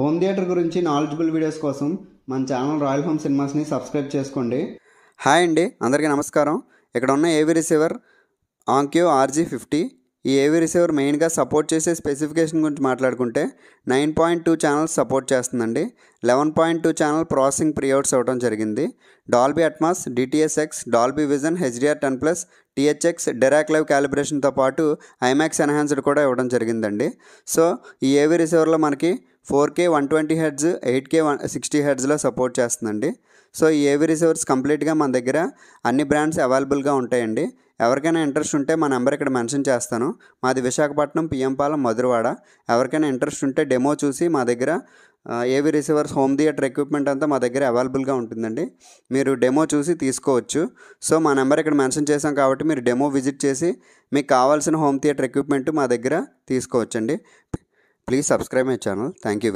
home theatre గురించి knowledgeable videos కోసం మన ఛానల్ రాయల్ హోమ్ సినిమాస్ని సబ్స్క్రైబ్ చేసుకోండి హాయ్ అండి అందరికీ నమస్కారం ఇక్కడ ఉన్న ఏవీ రిసీవర్ ఆంక్యూ ఆర్జీ ఫిఫ్టీ ఈ ఏవీ రిసీవర్ మెయిన్గా సపోర్ట్ చేసే స్పెసిఫికేషన్ గురించి మాట్లాడుకుంటే nine point two channels support చేస్తుందండి eleven point two channel processing preouts అవ్వడం జరిగింది Dolby Atmos DTSX Dolby Vision HDR ten plus THX Dirac Live క్యాలిబ్రేషన్తో పాటు ఐమాక్స్ ఎన్హాన్స్డ్ కూడా ఇవ్వడం జరిగిందండి సో ఈ ఏవీ రిసీవర్లో మనకి four K one twenty hertz eight K one sixty హెడ్స్లో సపోర్ట్ చేస్తుందండి సో ఈ ఏవి రిసీవర్స్ కంప్లీట్గా మన దగ్గర అన్ని బ్రాండ్స్ అవైలబుల్గా ఉంటాయండి ఎవరికైనా ఇంట్రెస్ట్ ఉంటే మా నెంబర్ ఇక్కడ మెన్షన్ చేస్తాను మాది విశాఖపట్నం పిఎంపాలెం మధురవాడ ఎవరికైనా ఇంట్రెస్ట్ ఉంటే డెమో చూసి మా దగ్గర ఏవి రిసీవర్స్ హోమ్ థియేటర్ ఎక్విప్మెంట్ అంతా మా దగ్గర అవైలబుల్గా ఉంటుందండి మీరు డెమో చూసి తీసుకోవచ్చు సో మా నెంబర్ ఇక్కడ మెన్షన్ చేసాం కాబట్టి మీరు డెమో విజిట్ చేసి మీకు కావాల్సిన హోమ్ థియేటర్ ఎక్విప్మెంట్ మా దగ్గర తీసుకోవచ్చండి please subscribe my channel thank you